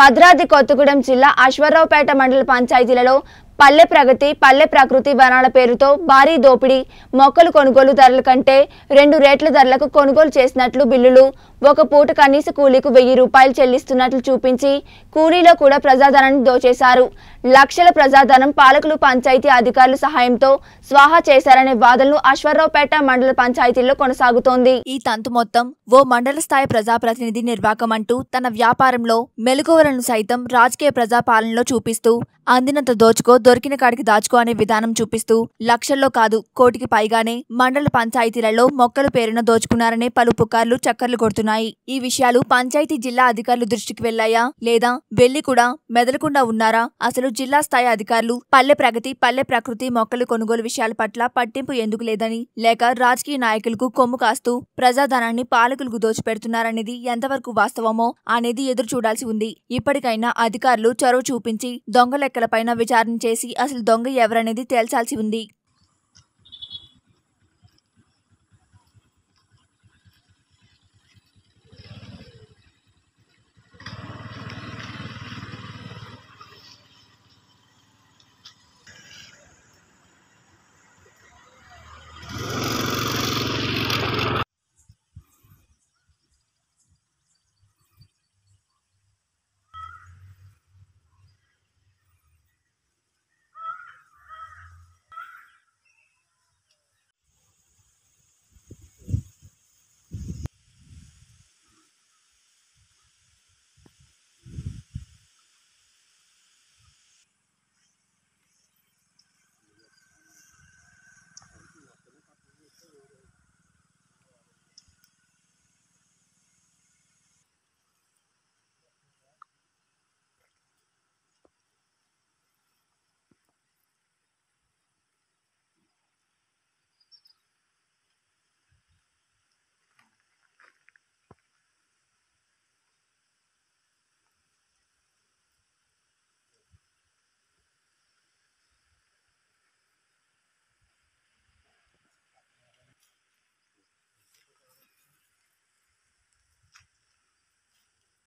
భద్రాద్రి కొత్తగూడెం జిల్లా అశ్వరావుపేట మండల పంచాయతీలలో పల్లె ప్రగతి పల్లె ప్రకృతి వనాల పేరుతో భారీ దోపిడీ మొక్కలు కొనుగోలు ధరల కంటే రెండు రేట్ల ధరలకు కొనుగోలు చేసినట్లు బిల్లులు ఒక పూట కనీస కూలీకు వెయ్యి రూపాయలు చెల్లిస్తున్నట్లు చూపించి కూలీలో కూడా ప్రజాధనాన్ని దోచేశారు లక్షల ప్రజాధనం పాలకులు పంచాయతీ అధికారుల సహాయంతో స్వాహా చేశారనే వాదనలు అశ్వరావుపేట మండల పంచాయతీల్లో కొనసాగుతోంది ఈ తంతు మొత్తం ఓ మండల స్థాయి ప్రజాప్రతినిధి నిర్వాకం అంటూ తన వ్యాపారంలో మెలకువలను సైతం రాజకీయ ప్రజాపాలనలో చూపిస్తూ అందినంత దోచుకో దొరికిన కాడికి దాచుకో అనే విధానం చూపిస్తూ లక్షల్లో కాదు కోటికి పైగానే మండల పంచాయతీలలో మొక్కల పేరున దోచుకున్నారనే పలు పుకార్లు చక్కర్లు కొడుతున్నాయి ఈ విషయాలు పంచాయతీ జిల్లా అధికారుల దృష్టికి వెళ్లాయా లేదా వెళ్లి కూడా మెదలకుండా ఉన్నారా అసలు జిల్లా స్థాయి అధికారులు పల్లె ప్రగతి పల్లె ప్రకృతి మొక్కలు కొనుగోలు విషయాల పట్ల పట్టింపు ఎందుకు లేదని లేక రాజకీయ నాయకులకు కొమ్ము కాస్తూ ప్రజాధనాన్ని పాలకులకు దోచిపెడుతున్నారనేది ఎంతవరకు వాస్తవమో అనేది ఎదురు చూడాల్సి ఉంది ఇప్పటికైనా అధికారులు చొరవ చూపించి దొంగల లెక్కలపైన విచారణ చేసి అసలు దొంగ ఎవరనేది తేల్చాల్సి ఉంది